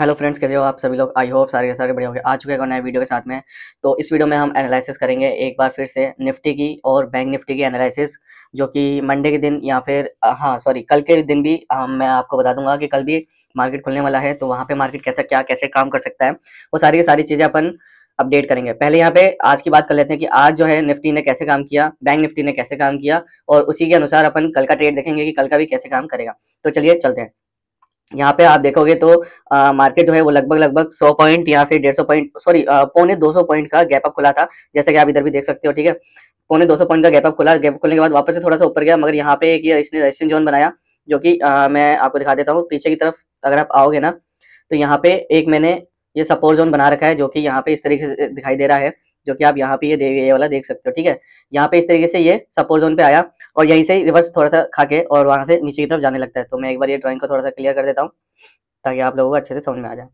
hello friends कैसे हो आप सभी लोग आई होप सारे के सारे बढ़िया हो आ चुके हैं नए वीडियो के साथ में तो इस वीडियो में हम एनालिसिस करेंगे एक बार फिर से निफ्टी की और बैंक निफ्टी की एनालिसिस जो कि मंडे के दिन या फिर हाँ सॉरी कल के दिन भी आ, मैं आपको बता दूंगा कि कल भी मार्केट खुलने वाला है तो वहाँ पर मार्केट कैसा क्या कैसे काम कर सकता है वो सारी की सारी चीज़ें अपन अपडेट करेंगे पहले यहाँ पे आज की बात कर लेते हैं कि आज जो है निफ्टी ने कैसे काम किया बैंक निफ्टी ने कैसे काम किया और उसी के अनुसार अपन कल का ट्रेड देखेंगे कि कल का भी कैसे काम करेगा तो चलिए चलते हैं यहाँ पे आप देखोगे तो आ, मार्केट जो है वो लगभग लगभग 100 पॉइंट या फिर 150 पॉइंट सॉरी पौने 200 पॉइंट का गैप अप खुला था जैसे कि आप इधर भी देख सकते हो ठीक है पौने 200 पॉइंट का गैप अप खुला गैप खुलने के बाद वापस से थोड़ा सा ऊपर गया मगर यहाँ पे एक इसने रेसिंग जोन बनाया जो कि मैं आपको दिखा देता हूँ पीछे की तरफ अगर आप आओगे ना तो यहाँ पे एक मैंने ये सपोर्ट जोन बना रखा है जो कि यहाँ पे इस तरीके से दिखाई दे रहा है जो कि आप यहाँ पे ये ये वाला देख सकते हो ठीक है यहाँ पे इस तरीके से ये सपोर्ट जोन पे आया और यहीं से रिवर्स थोड़ा सा खा के और वहाँ से नीचे की तरफ जाने लगता है तो मैं एक बार ये ड्राइंग को थोड़ा सा क्लियर कर देता हूँ ताकि आप लोगों को अच्छे से समझ में आ जाए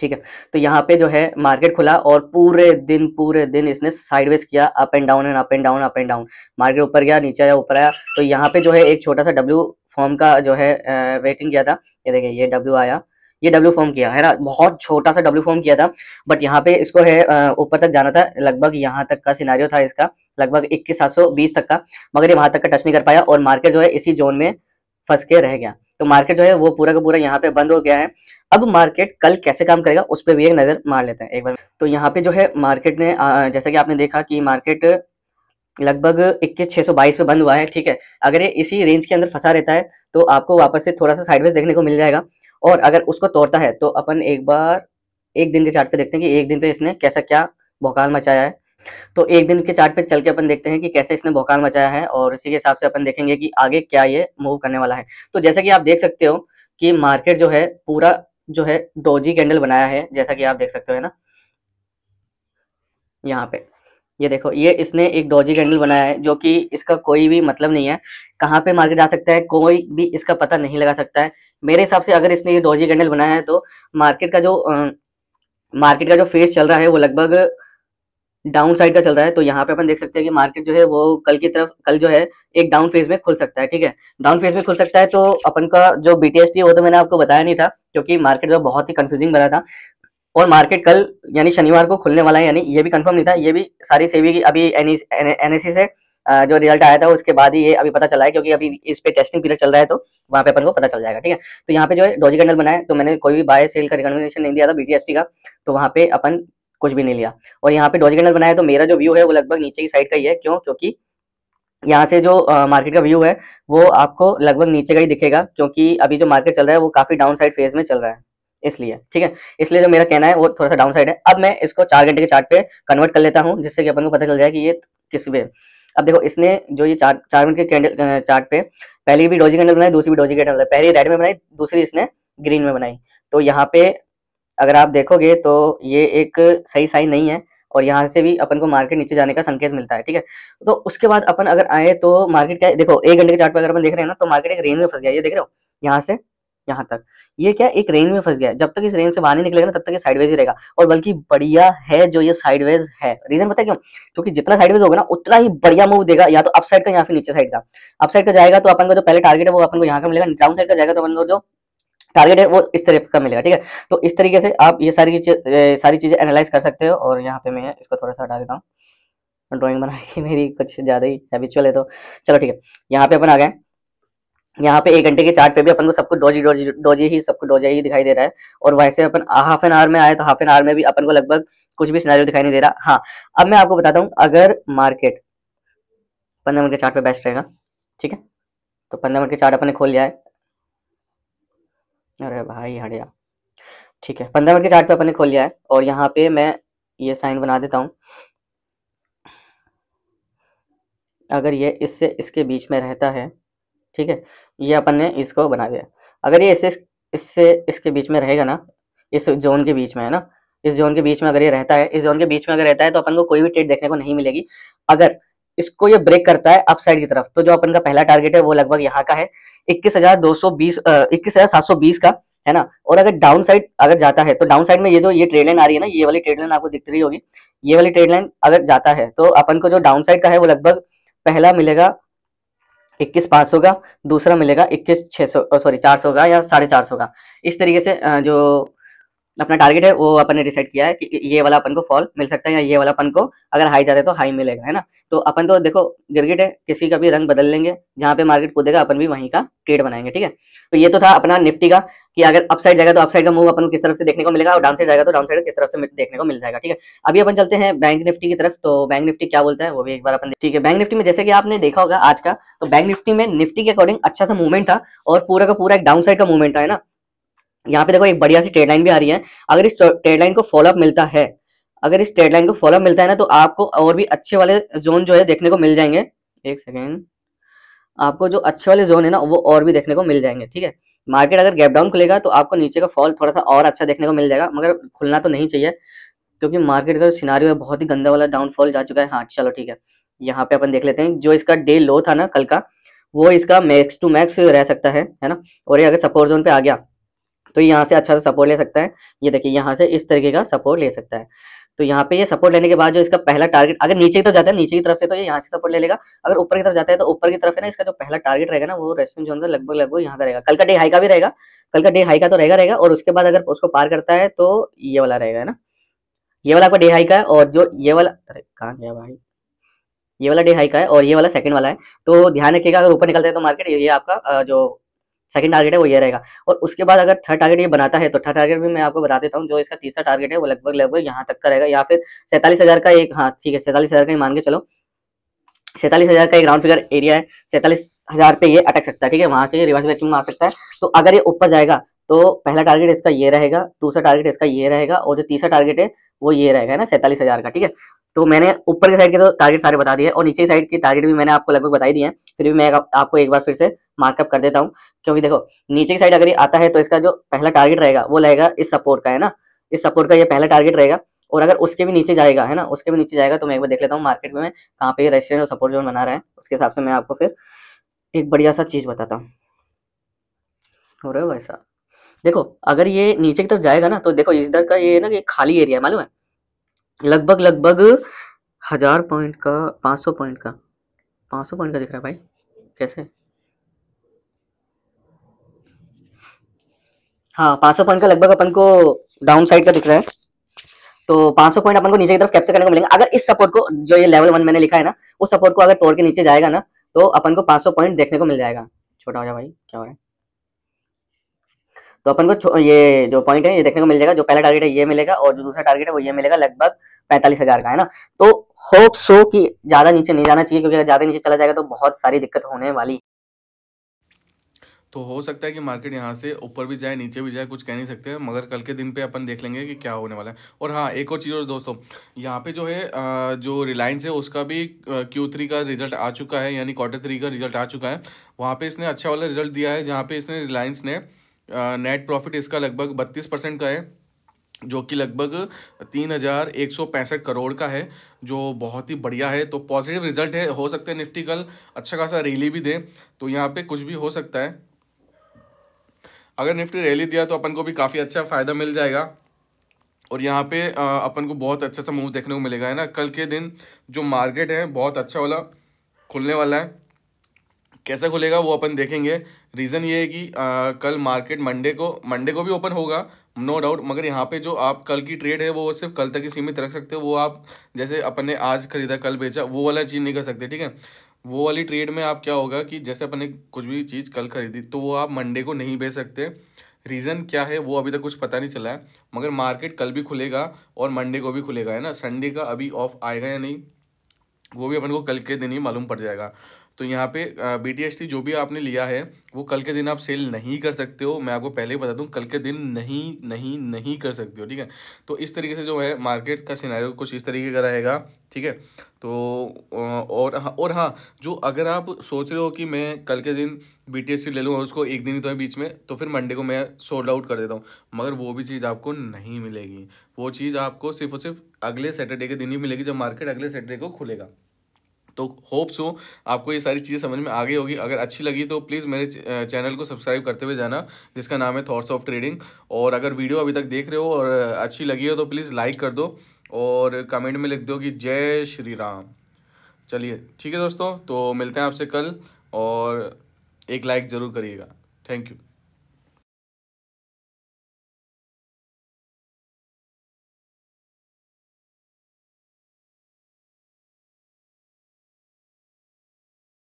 ठीक है तो यहाँ पे जो है मार्केट खुला और पूरे दिन पूरे दिन इसने साइडवेज किया up and down and up and down up and down market ऊपर गया नीचे आया ऊपर आया तो यहाँ पे जो है एक छोटा सा डब्ल्यू फॉर्म का जो है वेटिंग किया था ये देखिए ये डब्ल्यू आया ये डब्ल्यू फॉर्म किया है ना बहुत छोटा सा डब्ल्यू फॉर्म किया था बट यहाँ पे इसको है ऊपर तक जाना था लगभग यहाँ तक का सिनारियो था इसका लगभग इक्कीस तक का मगर ये वहां तक का टच नहीं कर पाया और मार्केट जो है इसी जोन में फंस के रह गया तो मार्केट जो है वो पूरा का पूरा यहाँ पे बंद हो गया है अब मार्केट कल कैसे काम करेगा उस पर भी एक नज़र मार लेते हैं एक बार तो यहाँ पे जो है मार्केट ने जैसा कि आपने देखा कि मार्केट लगभग इक्कीस छह सौ बाईस पे बंद हुआ है ठीक है अगर ये इसी रेंज के अंदर फंसा रहता है तो आपको वापस से थोड़ा सा साइडवेज देखने को मिल जाएगा और अगर उसको तोड़ता है तो अपन एक बार एक दिन के चार्ट पे देखते हैं कि एक दिन पे इसने कैसा क्या भोकाल मचाया है तो एक दिन के चार्ट पे चल के अपन देखते हैं कि कैसे इसने भोकाल मचाया है और इसी के हिसाब से अपन देखेंगे कि आगे क्या ये मूव करने वाला है तो जैसा कि आप देख सकते हो कि मार्केट जो है पूरा जो है डोजी कैंडल बनाया है जैसा कि आप देख सकते हो है ना यहाँ पे ये देखो ये इसने एक डोजी कैंडल बनाया है जो कि इसका कोई भी मतलब नहीं है कहाँ पे मार्केट जा सकता है कोई भी इसका पता नहीं लगा सकता है मेरे हिसाब से अगर इसने ये डोजी कैंडल बनाया है तो मार्केट का जो मार्केट का जो फेस चल रहा है वो लगभग डाउन साइड का चल रहा है तो यहाँ पे अपन देख सकते हैं कि मार्केट जो है वो कल की तरफ कल जो है एक डाउन फेज में खुल सकता है ठीक है डाउन फेज में खुल सकता है तो अपन का जो बीटीएसटी वो तो मैंने आपको बताया नहीं था क्योंकि मार्केट जो बहुत ही कंफ्यूजिंग बना था और मार्केट कल यानी शनिवार को खुलने वाला है यानी ये भी कंफर्म नहीं था ये भी सारी सेवी की अभी एनएससी e e e से जो रिजल्ट आया था उसके बाद ही ये अभी पता चला है क्योंकि अभी इस पे टेस्टिंग पीरियड चल रहा है तो वहाँ पे अपन को पता चल जाएगा ठीक है तो यहाँ पे जो है डोजी कैंडल बनाए तो मैंने कोई भी बाय सेल का रिकमेंडेशन नहीं दिया था बीटीएसटी का तो वहाँ पे अपन कुछ भी नहीं लिया और यहाँ पे डोजी कैंडल बनाया तो मेरा जो व्यू है वो लगभग नीचे की साइड का ही है क्यों क्योंकि यहाँ से जो मार्केट का व्यू है वो आपको लगभग नीचे का ही दिखेगा क्योंकि अभी जो मार्केट चल रहा है वो काफी डाउन साइड फेज में चल रहा है इसलिए ठीक है इसलिए जो मेरा कहना है वो थोड़ा सा डाउन साइड है अब मैं इसको चार घंटे के चार्ट पे कन्वर्ट कर लेता हूँ जिससे कि अपन को पता चल जाए कि ये किस वे अब देखो इसने जो ये चार चार मिनट के कैंडल चार्ट पे पहली भी डोजी कैंडल बनाई दूसरी भी डोजी कैंडल बनाई पहली रेड में बनाई दूसरी इसने ग्रीन में बनाई तो यहाँ पे अगर आप देखोगे तो ये एक सही साइन नहीं है और यहाँ से भी अपन को मार्केट नीचे जाने का संकेत मिलता है ठीक है तो उसके बाद अपन अगर आए तो मार्केट क्या देखो एक घंटे के चार्ट पे अगर अपन देख रहे हैं ना तो मार्केट एक रेंज में फंस गया ये देख रहे हो यहाँ से यहाँ तक ये क्या एक रेंज में फंस गया जब तक इस रेंज से बाहर नहीं निकलेगा ना तब तक ये साइडवेज ही रहेगा और बल्कि बढ़िया है जो ये साइडवेज है रीजन पता है क्यों क्योंकि जितना साइडवेज होगा ना उतना ही बढ़िया मूव देगा या तो अप साइड का या फिर नीचे साइड का अप साइड का जाएगा तो अपन का जो पहले टारगेट है वो अपन को यहाँ का मिलेगा डाउन साइड का जाएगा तो अपन को जो टारगेट है वो इस तरह का मिलेगा ठीक है तो इस तरीके से आप ये सारी सारी चीजें एनालाइज कर सकते हो और यहाँ पे मैं इसको थोड़ा सा हटा देता हूँ ड्रॉइंग बना के मेरी कुछ ज्यादा ही हैबिचुअल है तो चलो ठीक है यहाँ पे अपन आ गए यहाँ पे एक घंटे के चार्ट पे भी अपन को सबको डोजी डोजी डोजी ही सबको डोजे ही दिखाई दे रहा है और वैसे अपन हाफ एन आवर में आए तो हाफ एन आवर में भी अपन को लगभग कुछ भी सिनारियो दिखाई नहीं दे रहा हाँ अब मैं आपको बताता हूँ अगर मार्केट पंद्रह मिनट के चार्ट पे बेस्ट रहेगा ठीक है तो पंद्रह मिनट के चार्ट अपन ने खोल लिया है अरे भाई हड़िया ठीक है पंद्रह मिनट के चार्ट पे अपन ने खोल लिया है और यहाँ पे मैं ये साइन बना देता हूँ अगर ये इससे इसके बीच में रहता है ठीक है ये अपन ने इसको बना दिया अगर ये इससे इससे इसके बीच में रहेगा ना इस जोन के बीच में है ना इस जोन के बीच में अगर ये रहता है इस जोन के बीच में अगर रहता है तो अपन को कोई भी ट्रेड देखने को नहीं मिलेगी अगर इसको ये ब्रेक करता है अपसाइड की तरफ तो जो अपन का पहला टारगेट है वो लगभग यहाँ का है इक्कीस हजार दो सौ बीस इक्कीस हजार सात सौ बीस का है ना और अगर डाउन साइड अगर जाता है तो डाउन साइड में ये जो ये ट्रेड लाइन आ रही है ना ये वाली ट्रेड लाइन आपको दिख रही होगी ये वाली ट्रेड लाइन अगर जाता है तो अपन को जो डाउन साइड का है वो लगभग पहला मिलेगा इक्कीस पाँच सौ का दूसरा मिलेगा इक्कीस छः सौ सॉरी चार सौ का या साढ़े चार सौ का इस तरीके से जो अपना टारगेट है वो अपन ने डिसाइड किया है कि ये वाला अपन को फॉल मिल सकता है या ये वाला अपन को अगर हाई जाते तो हाई मिलेगा है ना तो अपन तो देखो गिरगिट है किसी का भी रंग बदल लेंगे जहां पे मार्केट कूदेगा अपन भी वहीं का ट्रेड बनाएंगे ठीक है तो ये तो था अपना निफ्टी का कि अगर अपसाइड जाएगा तो अपसाइड का मूव अपन किस तरफ से देखने को मिलेगा और डाउन साइड जाएगा तो डाउन साइड किस तरफ से देखने को मिल जाएगा ठीक है अभी अपन चलते हैं बैंक निफ्टी की तरफ तो बैंक निफ्टी क्या बोलता है वो भी एक बार अपन ठीक है बैंक निफ्टी में जैसे कि आपने देखा होगा आज का तो बैंक निफ्टी में निफ्टी के अकॉर्डिंग अच्छा सा मूवमेंट था और पूरा का पूरा एक डाउन साइड का मूवमेंट था ना यहाँ पे देखो एक बढ़िया सी ट्रेडलाइन भी आ रही है अगर इस ट्रेडलाइन को फॉलोअप मिलता है अगर इस ट्रेड लाइन को फॉलोअप मिलता है ना तो आपको और भी अच्छे वाले जोन जो है देखने को मिल जाएंगे एक सेकेंड आपको जो अच्छे वाले जोन है ना वो और भी देखने को मिल जाएंगे ठीक है मार्केट अगर गैप डाउन खुलेगा तो आपको नीचे का फॉल थोड़ा सा और अच्छा देखने को मिल जाएगा मगर खुलना तो नहीं चाहिए क्योंकि मार्केट का जो सिनारी है बहुत ही गंदा वाला डाउनफॉल जा चुका है हाँ चलो ठीक है यहाँ पे अपन देख लेते हैं जो इसका डे लो था ना कल का वो इसका मैक्स टू मैक्स रह सकता है है ना और ये अगर सपोर्ट जोन पे आ गया तो यहाँ से अच्छा सा सपोर्ट ले सकता है ये देखिए यहाँ से इस तरीके का सपोर्ट ले सकता है तो यहाँ पे ये सपोर्ट लेने के बाद जो इसका पहला टारगेट अगर नीचे की तरफ जाता है नीचे की तरफ से तो ये यहाँ से सपोर्ट ले लेगा अगर ऊपर की तरफ जाता है तो ऊपर की तरफ है ना इसका जो पहला टारगेट रहेगा ना वो रेस्टिंग जोन का लगभग लगभग यहाँ का रहेगा कल का डे हाई का भी रहेगा कल का डे हाई का तो रहेगा रहेगा और उसके बाद अगर उसको पार करता है तो ये वाला रहेगा ना ये वाला आपका डे हाई का है और जो ये वाला अरे कहाँ गया भाई ये वाला डे हाई का है और ये वाला सेकंड वाला है तो ध्यान रखिएगा अगर ऊपर निकलता है तो मार्केट ये आपका जो सेकंड टारगेट है वो ये रहेगा और उसके बाद अगर थर्ड टारगेट ये बनाता है तो थर्ड टारगेट भी मैं आपको बता देता हूँ जो इसका तीसरा टारगेट है वो लगभग लगभग यहाँ तक का रहेगा या फिर सैंतालीस हजार का एक हाँ ठीक है सैंतालीस हजार का ही मान के चलो सैंतालीस हजार का एक राउंड फिगर एरिया है सैंतालीस हजार पे ये अटक सकता है ठीक है वहां से ये रिवर्स बैकिंग में आ सकता है तो अगर ये ऊपर जाएगा तो पहला टारगेट इसका ये रहेगा दूसरा टारगेट इसका ये रहेगा और जो तीसरा टारगेट है वो ये रहेगा ना सैंतालीस हजार का ठीक है तो मैंने ऊपर के साइड के तो टारगेट सारे बता दिए और नीचे की साइड के टारगेट भी मैंने आपको लगभग बताई दिए हैं फिर भी मैं आपको एक बार फिर से मार्कअप कर देता हूँ क्योंकि देखो नीचे की साइड अगर ये आता है तो इसका जो पहला टारगेट रहेगा वो रहेगा इस सपोर्ट का है ना इस सपोर्ट का ये पहला टारगेट रहेगा और अगर उसके भी नीचे जाएगा है ना उसके भी नीचे जाएगा तो मैं एक बार देख लेता हूँ मार्केट में कहाँ पे रेस्टोरेंट और सपोर्ट जोन बना रहा है उसके हिसाब से मैं आपको फिर एक बढ़िया सा चीज़ बताता हूँ हो रहा है भाई साहब देखो अगर ये नीचे की तरफ जाएगा ना तो देखो इधर का ये ना ये खाली एरिया है मालूम है लगभग लगभग हजार पॉइंट का पाँच सौ पॉइंट का पाँच सौ पॉइंट का दिख रहा है भाई कैसे हाँ पाँच सौ पॉइंट का लगभग अपन को डाउन साइड का दिख रहा है तो 500 पॉइंट अपन को नीचे की तरफ कैप्चर करने को मिलेंगे अगर इस सपोर्ट को जो ये लेवल वन मैंने लिखा है ना उस सपोर्ट को अगर तोड़ के नीचे जाएगा ना तो अपन को 500 पॉइंट देखने को मिल जाएगा छोटा हो जाए भाई क्या हो रहा है तो अपन को ये जो पॉइंट है ये देखने को मिल जाएगा जो पहला टारगेट है ये मिलेगा और जो दूसरा टारगेट है वो ये मिलेगा लगभग पैंतालीस हजार का है ना तो होप सो कि ज्यादा नीचे नहीं जाना चाहिए क्योंकि अगर ज्यादा नीचे चला जाएगा तो बहुत सारी दिक्कत होने वाली तो हो सकता है कि मार्केट यहाँ से ऊपर भी जाए नीचे भी जाए कुछ कह नहीं सकते मगर कल के दिन पे अपन देख लेंगे कि क्या होने वाला है और हाँ एक और चीज़ और दोस्तों यहाँ पे जो है जो रिलायंस है उसका भी क्यू थ्री का रिजल्ट आ चुका है यानी क्वार्टर थ्री का रिजल्ट आ चुका है वहाँ पे इसने अच्छा वाला रिजल्ट दिया है जहाँ पे इसने रिलायंस ने नेट प्रॉफिट इसका लगभग बत्तीस परसेंट का है जो कि लगभग तीन हज़ार एक सौ पैंसठ करोड़ का है जो बहुत ही बढ़िया है तो पॉजिटिव रिजल्ट है हो सकता है निफ्टी कल अच्छा खासा रैली भी दे तो यहाँ पे कुछ भी हो सकता है अगर निफ्टी रैली दिया तो अपन को भी काफ़ी अच्छा फ़ायदा मिल जाएगा और यहाँ पे अपन को बहुत अच्छा सा मूव देखने को मिलेगा है ना कल के दिन जो मार्केट है बहुत अच्छा वाला खुलने वाला है कैसे खुलेगा वो अपन देखेंगे रीज़न ये है कि आ, कल मार्केट मंडे को मंडे को भी ओपन होगा नो डाउट मगर यहाँ पे जो आप कल की ट्रेड है वो सिर्फ कल तक ही सीमित रख सकते हो वो आप जैसे अपन ने आज खरीदा कल बेचा वो वाला चीज़ नहीं कर सकते ठीक है वो वाली ट्रेड में आप क्या होगा कि जैसे अपने कुछ भी चीज़ कल खरीदी तो वो आप मंडे को नहीं बेच सकते रीज़न क्या है वो अभी तक कुछ पता नहीं चला है मगर मार्केट कल भी खुलेगा और मंडे को भी खुलेगा है ना संडे का अभी ऑफ आएगा या नहीं वो भी अपन को कल के दिन ही मालूम पड़ जाएगा तो यहाँ पे बी टी जो भी आपने लिया है वो कल के दिन आप सेल नहीं कर सकते हो मैं आपको पहले ही बता दूँ कल के दिन नहीं नहीं नहीं कर सकते हो ठीक है तो इस तरीके से जो है मार्केट का सिनेरियो कुछ इस तरीके का रहेगा ठीक है तो और हाँ और हाँ जो अगर आप सोच रहे हो कि मैं कल के दिन बी टी ले लूँ और उसको एक दिन ही तो है बीच में तो फिर मंडे को मैं सोल्ड आउट कर देता हूँ मगर वो भी चीज़ आपको नहीं मिलेगी वो चीज़ आपको सिर्फ और सिर्फ अगले सैटरडे के दिन ही मिलेगी जब मार्केट अगले सैटरडे को खुलेगा तो होप्स हो आपको ये सारी चीज़ें समझ में आ गई होगी अगर अच्छी लगी तो प्लीज़ मेरे चैनल को सब्सक्राइब करते हुए जाना जिसका नाम है थॉट्स ऑफ ट्रेडिंग और अगर वीडियो अभी तक देख रहे हो और अच्छी लगी हो तो प्लीज़ लाइक कर दो और कमेंट में लिख दो कि जय श्री राम चलिए ठीक है दोस्तों तो मिलते हैं आपसे कल और एक लाइक ज़रूर करिएगा थैंक यू